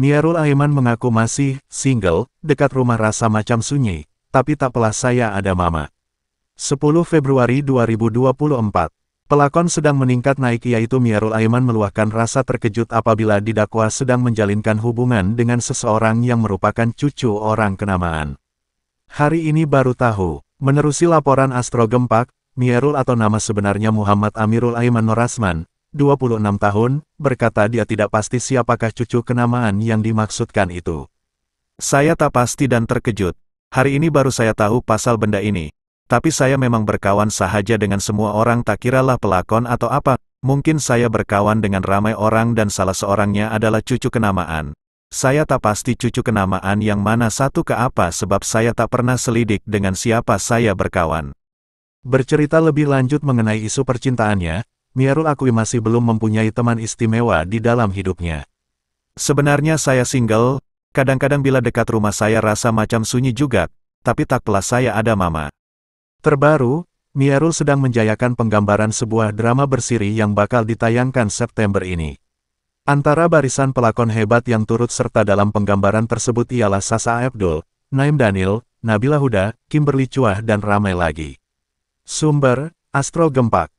Niarul Aiman mengaku masih single, dekat rumah rasa macam sunyi, tapi tak pelah saya ada mama. 10 Februari 2024 Pelakon sedang meningkat naik yaitu Miarul Aiman meluahkan rasa terkejut apabila didakwa sedang menjalinkan hubungan dengan seseorang yang merupakan cucu orang kenamaan. Hari ini baru tahu, menerusi laporan Astro Gempak, Miarul atau nama sebenarnya Muhammad Amirul Aiman Norasman, 26 tahun, berkata dia tidak pasti siapakah cucu kenamaan yang dimaksudkan itu. Saya tak pasti dan terkejut. Hari ini baru saya tahu pasal benda ini. Tapi saya memang berkawan sahaja dengan semua orang tak kiralah pelakon atau apa. Mungkin saya berkawan dengan ramai orang dan salah seorangnya adalah cucu kenamaan. Saya tak pasti cucu kenamaan yang mana satu ke apa sebab saya tak pernah selidik dengan siapa saya berkawan. Bercerita lebih lanjut mengenai isu percintaannya, Miarul Akui masih belum mempunyai teman istimewa di dalam hidupnya. Sebenarnya saya single, kadang-kadang bila dekat rumah saya rasa macam sunyi juga, tapi tak pelas saya ada mama. Terbaru, Miarul sedang menjayakan penggambaran sebuah drama bersiri yang bakal ditayangkan September ini. Antara barisan pelakon hebat yang turut serta dalam penggambaran tersebut ialah Sasa Abdul, Naim Daniel, Nabila Huda, Kimberly Chua dan ramai lagi. Sumber, Astro Gempak